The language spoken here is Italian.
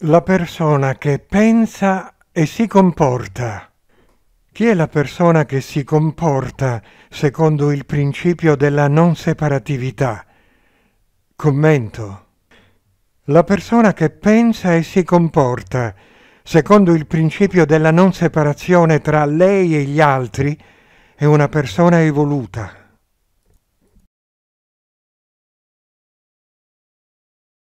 La persona che pensa e si comporta. Chi è la persona che si comporta secondo il principio della non separatività? Commento. La persona che pensa e si comporta secondo il principio della non separazione tra lei e gli altri è una persona evoluta.